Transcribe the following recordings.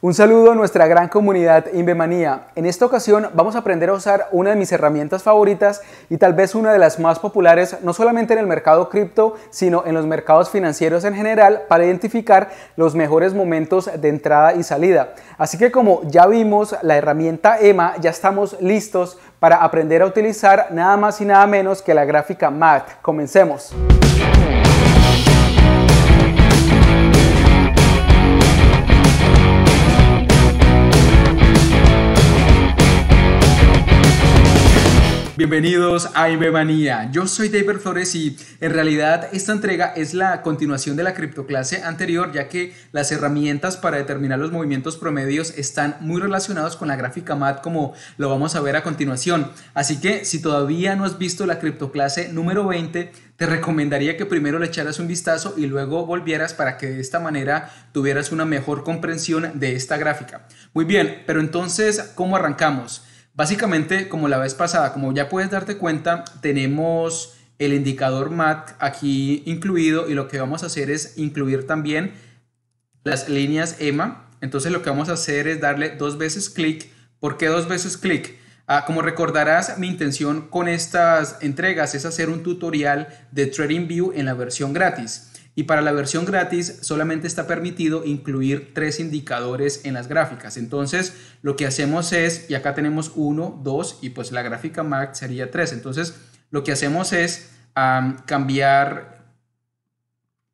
Un saludo a nuestra gran comunidad Invemanía. En esta ocasión vamos a aprender a usar una de mis herramientas favoritas y tal vez una de las más populares no solamente en el mercado cripto, sino en los mercados financieros en general para identificar los mejores momentos de entrada y salida. Así que como ya vimos la herramienta EMA, ya estamos listos para aprender a utilizar nada más y nada menos que la gráfica MAT. Comencemos. Bienvenidos a Manía. Yo soy David Flores y en realidad esta entrega es la continuación de la criptoclase anterior, ya que las herramientas para determinar los movimientos promedios están muy relacionados con la gráfica MAT, como lo vamos a ver a continuación. Así que si todavía no has visto la criptoclase número 20, te recomendaría que primero le echaras un vistazo y luego volvieras para que de esta manera tuvieras una mejor comprensión de esta gráfica. Muy bien, pero entonces, ¿cómo arrancamos? Básicamente, como la vez pasada, como ya puedes darte cuenta, tenemos el indicador MAC aquí incluido y lo que vamos a hacer es incluir también las líneas EMA. Entonces lo que vamos a hacer es darle dos veces clic. ¿Por qué dos veces clic? Ah, como recordarás, mi intención con estas entregas es hacer un tutorial de TradingView en la versión gratis. Y para la versión gratis solamente está permitido incluir tres indicadores en las gráficas. Entonces lo que hacemos es, y acá tenemos uno, 2 y pues la gráfica max sería tres. Entonces lo que hacemos es cambiar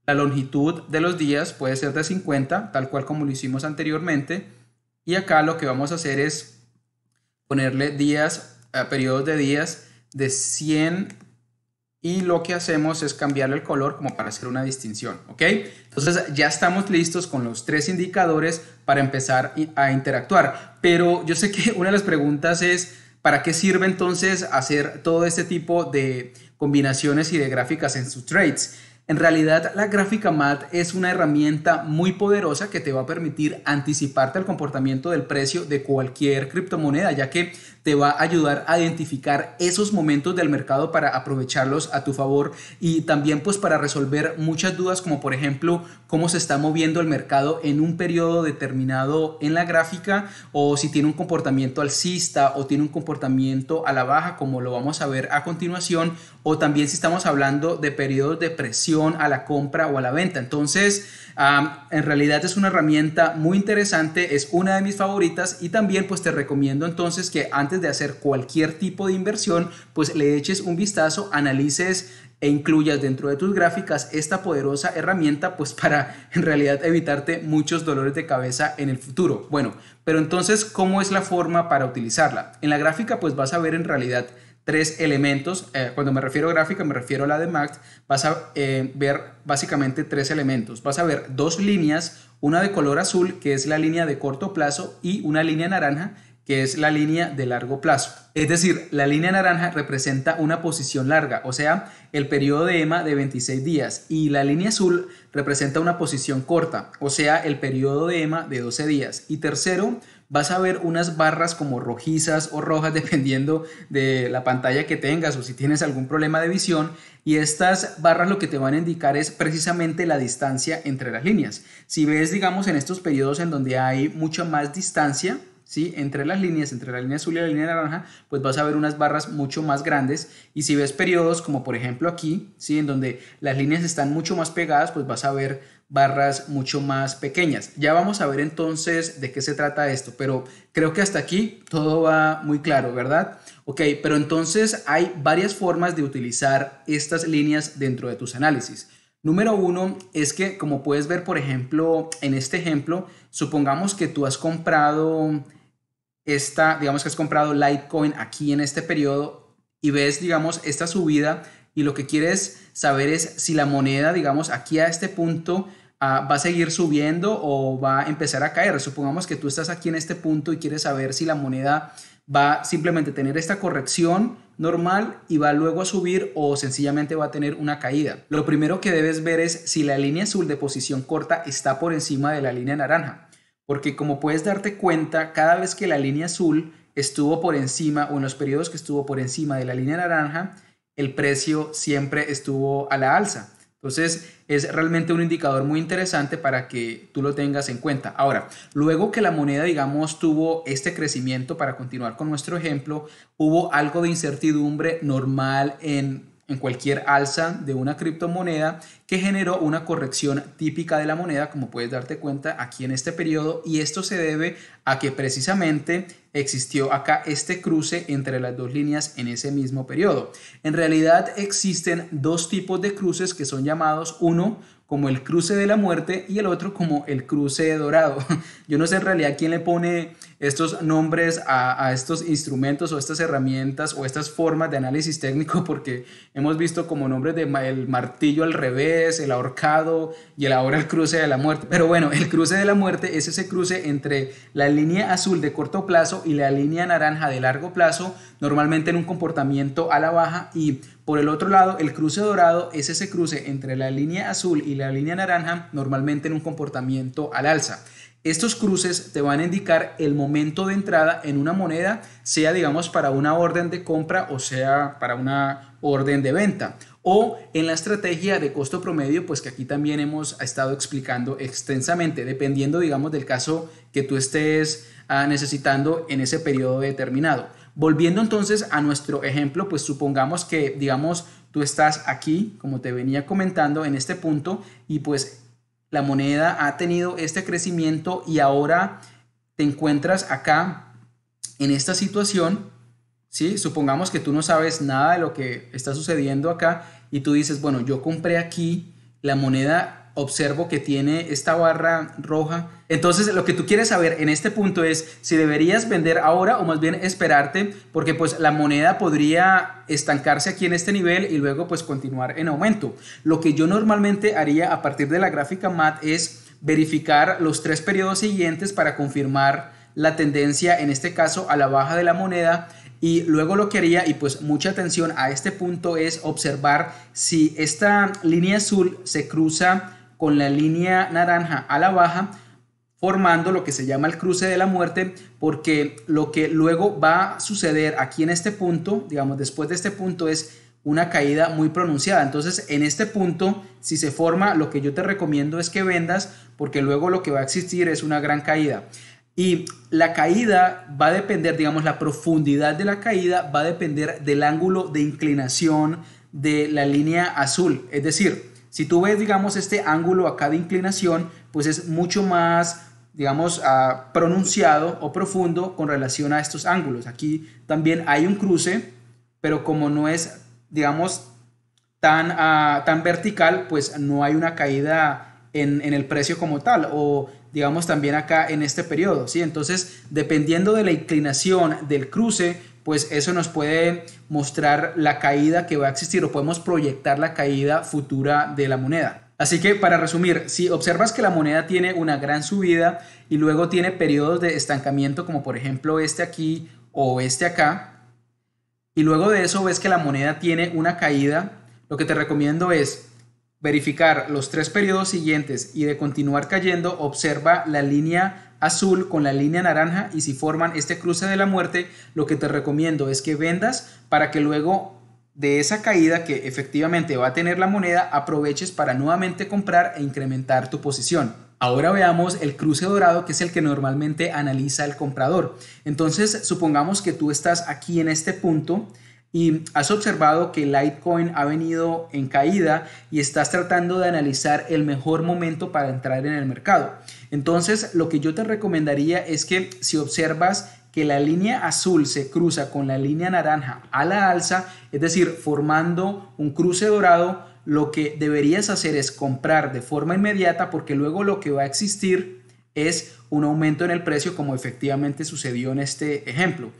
la longitud de los días, puede ser de 50, tal cual como lo hicimos anteriormente. Y acá lo que vamos a hacer es ponerle días, eh, periodos de días de 100 y lo que hacemos es cambiarle el color como para hacer una distinción, ¿ok? Entonces ya estamos listos con los tres indicadores para empezar a interactuar, pero yo sé que una de las preguntas es, ¿para qué sirve entonces hacer todo este tipo de combinaciones y de gráficas en sus trades? En realidad, la gráfica MAT es una herramienta muy poderosa que te va a permitir anticiparte al comportamiento del precio de cualquier criptomoneda, ya que te va a ayudar a identificar esos momentos del mercado para aprovecharlos a tu favor y también pues para resolver muchas dudas como por ejemplo cómo se está moviendo el mercado en un periodo determinado en la gráfica o si tiene un comportamiento alcista o tiene un comportamiento a la baja como lo vamos a ver a continuación o también si estamos hablando de periodos de presión a la compra o a la venta. Entonces, en realidad es una herramienta muy interesante, es una de mis favoritas y también pues te recomiendo entonces que antes de hacer cualquier tipo de inversión, pues le eches un vistazo, analices e incluyas dentro de tus gráficas esta poderosa herramienta pues para en realidad evitarte muchos dolores de cabeza en el futuro. Bueno, pero entonces, ¿cómo es la forma para utilizarla? En la gráfica pues vas a ver en realidad tres elementos. Eh, cuando me refiero a gráfica, me refiero a la de Max. Vas a eh, ver básicamente tres elementos. Vas a ver dos líneas, una de color azul, que es la línea de corto plazo, y una línea naranja, que es la línea de largo plazo. Es decir, la línea naranja representa una posición larga, o sea, el periodo de EMA de 26 días, y la línea azul representa una posición corta, o sea, el periodo de EMA de 12 días. Y tercero, vas a ver unas barras como rojizas o rojas dependiendo de la pantalla que tengas o si tienes algún problema de visión y estas barras lo que te van a indicar es precisamente la distancia entre las líneas. Si ves, digamos, en estos periodos en donde hay mucha más distancia, ¿sí? Entre las líneas, entre la línea azul y la línea naranja, pues vas a ver unas barras mucho más grandes y si ves periodos como por ejemplo aquí, ¿sí? En donde las líneas están mucho más pegadas, pues vas a ver barras mucho más pequeñas. Ya vamos a ver entonces de qué se trata esto, pero creo que hasta aquí todo va muy claro, ¿verdad? Ok, pero entonces hay varias formas de utilizar estas líneas dentro de tus análisis. Número uno es que, como puedes ver, por ejemplo, en este ejemplo, supongamos que tú has comprado esta, digamos que has comprado Litecoin aquí en este periodo y ves, digamos, esta subida y lo que quieres saber es si la moneda, digamos, aquí a este punto ah, va a seguir subiendo o va a empezar a caer. Supongamos que tú estás aquí en este punto y quieres saber si la moneda va simplemente a tener esta corrección normal y va luego a subir o sencillamente va a tener una caída. Lo primero que debes ver es si la línea azul de posición corta está por encima de la línea naranja porque como puedes darte cuenta, cada vez que la línea azul estuvo por encima o en los periodos que estuvo por encima de la línea naranja, el precio siempre estuvo a la alza. Entonces es realmente un indicador muy interesante para que tú lo tengas en cuenta. Ahora, luego que la moneda, digamos, tuvo este crecimiento, para continuar con nuestro ejemplo, hubo algo de incertidumbre normal en en cualquier alza de una criptomoneda que generó una corrección típica de la moneda, como puedes darte cuenta aquí en este periodo, y esto se debe a que precisamente existió acá este cruce entre las dos líneas en ese mismo periodo. En realidad existen dos tipos de cruces que son llamados uno como el cruce de la muerte y el otro como el cruce dorado. Yo no sé en realidad quién le pone estos nombres a, estos instrumentos o estas herramientas o estas formas de análisis técnico porque hemos visto como nombres de el martillo al revés, el ahorcado y el ahora el cruce de la muerte. Pero bueno, el cruce de la muerte es ese cruce entre la línea azul de corto plazo y la línea naranja de largo plazo, normalmente en un comportamiento a la baja y por el otro lado, el cruce dorado es ese cruce entre la línea azul y la línea naranja, normalmente en un comportamiento al alza. Estos cruces te van a indicar el momento de entrada en una moneda, sea digamos para una orden de compra o sea para una orden de venta. O en la estrategia de costo promedio, pues que aquí también hemos estado explicando extensamente, dependiendo digamos del caso que tú estés ah, necesitando en ese periodo determinado. Volviendo entonces a nuestro ejemplo, pues supongamos que digamos tú estás aquí, como te venía comentando, en este punto y pues la moneda ha tenido este crecimiento y ahora te encuentras acá en esta situación, ¿sí? Supongamos que tú no sabes nada de lo que está sucediendo acá y tú dices, bueno, yo compré aquí la moneda, observo que tiene esta barra roja. Entonces, lo que tú quieres saber en este punto es si deberías vender ahora o más bien esperarte, porque pues la moneda podría estancarse aquí en este nivel y luego pues continuar en aumento. Lo que yo normalmente haría a partir de la gráfica MAT es verificar los tres periodos siguientes para confirmar la tendencia, en este caso a la baja de la moneda. Y luego lo que haría, y pues mucha atención a este punto, es observar si esta línea azul se cruza con la línea naranja a la baja, formando lo que se llama el cruce de la muerte, porque lo que luego va a suceder aquí en este punto, digamos después de este punto, es una caída muy pronunciada. Entonces, en este punto, si se forma, lo que yo te recomiendo es que vendas, porque luego lo que va a existir es una gran caída. Y la caída va a depender, digamos, la profundidad de la caída va a depender del ángulo de inclinación de la línea azul. Es decir, si tú ves, digamos, este ángulo acá de inclinación, pues es mucho más digamos, ah, pronunciado o profundo con relación a estos ángulos. Aquí también hay un cruce, pero como no es digamos, tan, ah, tan vertical, pues no hay una caída en, en, el precio como tal, o digamos también acá en este periodo, ¿sí? Entonces, dependiendo de la inclinación del cruce, pues eso nos puede mostrar la caída que va a existir o podemos proyectar la caída futura de la moneda. Así que para resumir, si observas que la moneda tiene una gran subida y luego tiene periodos de estancamiento como por ejemplo este aquí o este acá, y luego de eso ves que la moneda tiene una caída, lo que te recomiendo es verificar los tres periodos siguientes y de continuar cayendo, observa la línea azul con la línea naranja y si forman este cruce de la muerte, lo que te recomiendo es que vendas para que luego de esa caída que efectivamente va a tener la moneda aproveches para nuevamente comprar e incrementar tu posición. Ahora veamos el cruce dorado, que es el que normalmente analiza el comprador. Entonces, supongamos que tú estás aquí en este punto y has observado que Litecoin ha venido en caída y estás tratando de analizar el mejor momento para entrar en el mercado. Entonces, lo que yo te recomendaría es que si observas que la línea azul se cruza con la línea naranja a la alza, es decir, formando un cruce dorado, lo que deberías hacer es comprar de forma inmediata porque luego lo que va a existir es un aumento en el precio como efectivamente sucedió en este ejemplo.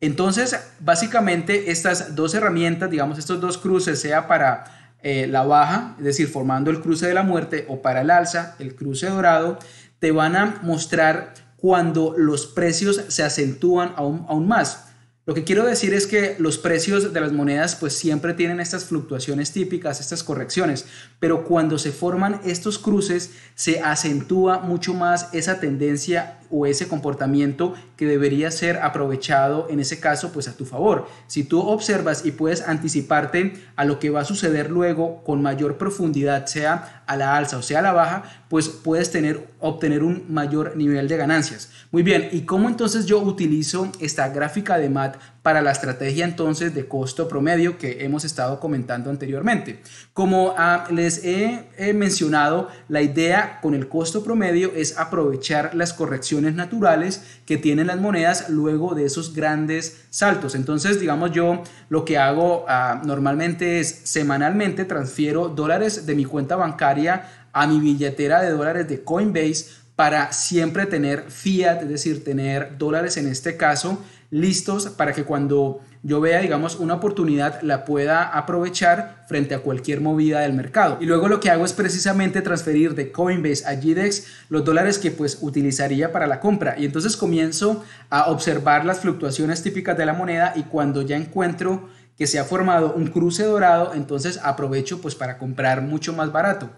Entonces, básicamente estas dos herramientas, digamos estos dos cruces, sea para eh, la baja, es decir, formando el cruce de la muerte, o para el alza, el cruce dorado, te van a mostrar cuando los precios se acentúan aún más. Lo que quiero decir es que los precios de las monedas pues siempre tienen estas fluctuaciones típicas, estas correcciones, pero cuando se forman estos cruces se acentúa mucho más esa tendencia o ese comportamiento que debería ser aprovechado en ese caso pues a tu favor. Si tú observas y puedes anticiparte a lo que va a suceder luego con mayor profundidad, sea a la alza o sea a la baja, pues puedes tener, obtener un mayor nivel de ganancias. Muy bien, ¿y cómo entonces yo utilizo esta gráfica de MAT para la estrategia entonces de costo promedio que hemos estado comentando anteriormente. Como ah, les he, mencionado, la idea con el costo promedio es aprovechar las correcciones naturales que tienen las monedas luego de esos grandes saltos. Entonces, digamos yo lo que hago ah, normalmente es semanalmente transfiero dólares de mi cuenta bancaria a mi billetera de dólares de Coinbase para siempre tener fiat, es decir, tener dólares en este caso listos para que cuando yo vea, digamos, una oportunidad la pueda aprovechar frente a cualquier movida del mercado. Y luego lo que hago es precisamente transferir de Coinbase a GDEX los dólares que pues utilizaría para la compra. Y entonces comienzo a observar las fluctuaciones típicas de la moneda y cuando ya encuentro que se ha formado un cruce dorado, entonces aprovecho pues para comprar mucho más barato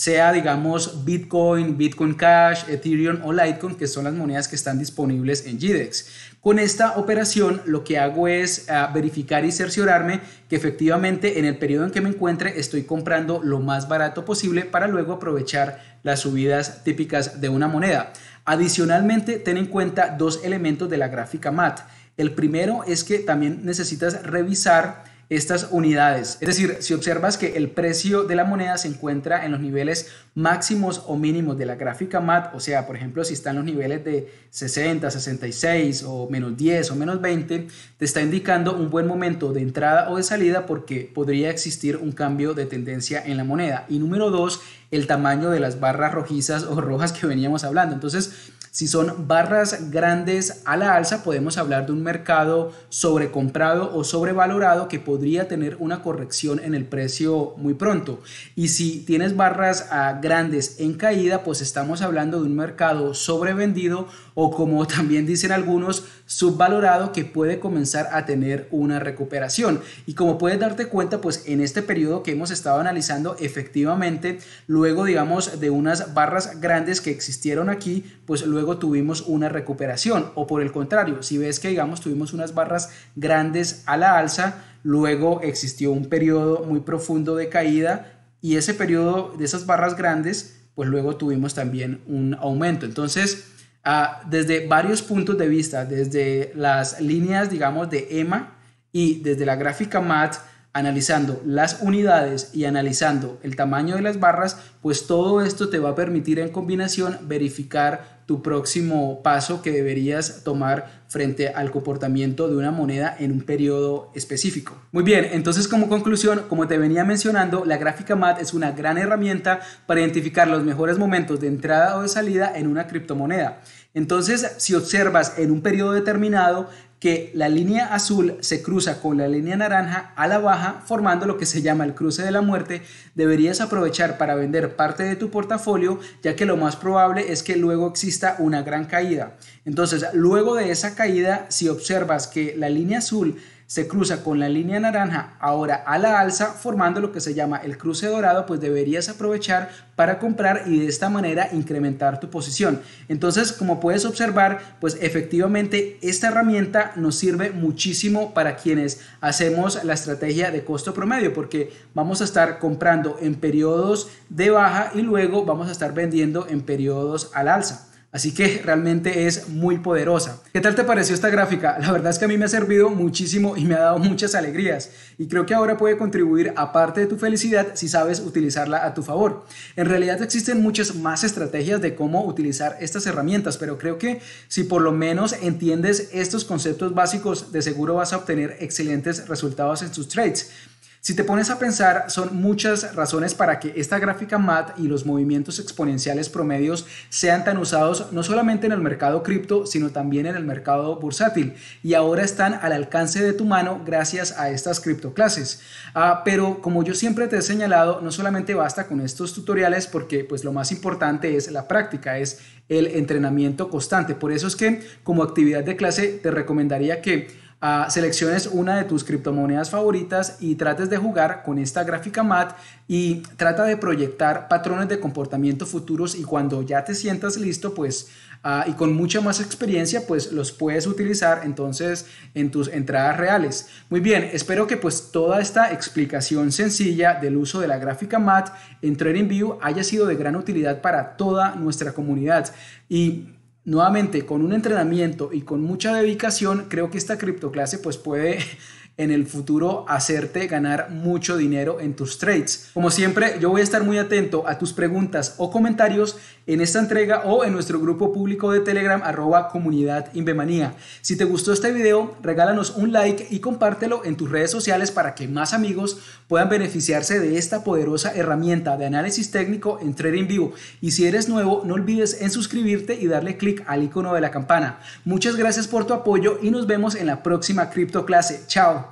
sea digamos Bitcoin, Bitcoin Cash, Ethereum o Litecoin, que son las monedas que están disponibles en GDEX. Con esta operación lo que hago es ah, verificar y cerciorarme que efectivamente en el periodo en que me encuentre estoy comprando lo más barato posible para luego aprovechar las subidas típicas de una moneda. Adicionalmente, ten en cuenta dos elementos de la gráfica MAT. El primero es que también necesitas revisar estas unidades. Es decir, si observas que el precio de la moneda se encuentra en los niveles máximos o mínimos de la gráfica MAT, o sea, por ejemplo, si están los niveles de 60, 66 o menos 10 o menos 20, te está indicando un buen momento de entrada o de salida porque podría existir un cambio de tendencia en la moneda. Y número dos, el tamaño de las barras rojizas o rojas que veníamos hablando. Entonces, si son barras grandes a la alza, podemos hablar de un mercado sobrecomprado o sobrevalorado que podría podría tener una corrección en el precio muy pronto. Y si tienes barras grandes en caída, pues estamos hablando de un mercado sobrevendido o como también dicen algunos, subvalorado que puede comenzar a tener una recuperación. Y como puedes darte cuenta, pues en este periodo que hemos estado analizando, efectivamente, luego digamos de unas barras grandes que existieron aquí, pues luego tuvimos una recuperación. O por el contrario, si ves que digamos tuvimos unas barras grandes a la alza, Luego existió un periodo muy profundo de caída y ese periodo de esas barras grandes, pues luego tuvimos también un aumento. Entonces, ah, desde varios puntos de vista, desde las líneas, digamos, de EMA y desde la gráfica MAT, analizando las unidades y analizando el tamaño de las barras, pues todo esto te va a permitir en combinación verificar tu próximo paso que deberías tomar frente al comportamiento de una moneda en un periodo específico. Muy bien, entonces como conclusión, como te venía mencionando, la gráfica MAT es una gran herramienta para identificar los mejores momentos de entrada o de salida en una criptomoneda. Entonces, si observas en un periodo determinado que la línea azul se cruza con la línea naranja a la baja formando lo que se llama el cruce de la muerte, deberías aprovechar para vender parte de tu portafolio ya que lo más probable es que luego exista una gran caída. Entonces, luego de esa caída, si observas que la línea azul se cruza con la línea naranja ahora a la alza formando lo que se llama el cruce dorado pues deberías aprovechar para comprar y de esta manera incrementar tu posición entonces como puedes observar pues efectivamente esta herramienta nos sirve muchísimo para quienes hacemos la estrategia de costo promedio porque vamos a estar comprando en periodos de baja y luego vamos a estar vendiendo en periodos al alza Así que realmente es muy poderosa. ¿Qué tal te pareció esta gráfica? La verdad es que a mí me ha servido muchísimo y me ha dado muchas alegrías. Y creo que ahora puede contribuir a parte de tu felicidad si sabes utilizarla a tu favor. En realidad existen muchas más estrategias de cómo utilizar estas herramientas, pero creo que si por lo menos entiendes estos conceptos básicos, de seguro vas a obtener excelentes resultados en tus trades. Si te pones a pensar, son muchas razones para que esta gráfica MAT y los movimientos exponenciales promedios sean tan usados no solamente en el mercado cripto, sino también en el mercado bursátil. Y ahora están al alcance de tu mano gracias a estas criptoclases. Ah, pero como yo siempre te he señalado, no solamente basta con estos tutoriales porque pues lo más importante es la práctica, es el entrenamiento constante. Por eso es que como actividad de clase te recomendaría que Ah, selecciones una de tus criptomonedas favoritas y trates de jugar con esta gráfica MAT y trata de proyectar patrones de comportamiento futuros y cuando ya te sientas listo, pues ah, y con mucha más experiencia, pues los puedes utilizar entonces en tus entradas reales. Muy bien, espero que pues toda esta explicación sencilla del uso de la gráfica MAT en TradingView haya sido de gran utilidad para toda nuestra comunidad y nuevamente con un entrenamiento y con mucha dedicación, creo que esta criptoclase pues puede en el futuro hacerte ganar mucho dinero en tus trades. Como siempre, yo voy a estar muy atento a tus preguntas o comentarios en esta entrega o en nuestro grupo público de Telegram arroba comunidad Invemanía. Si te gustó este video, regálanos un like y compártelo en tus redes sociales para que más amigos puedan beneficiarse de esta poderosa herramienta de análisis técnico en Trading Vivo. Y si eres nuevo, no olvides en suscribirte y darle clic al icono de la campana. Muchas gracias por tu apoyo y nos vemos en la próxima cripto clase. Chao.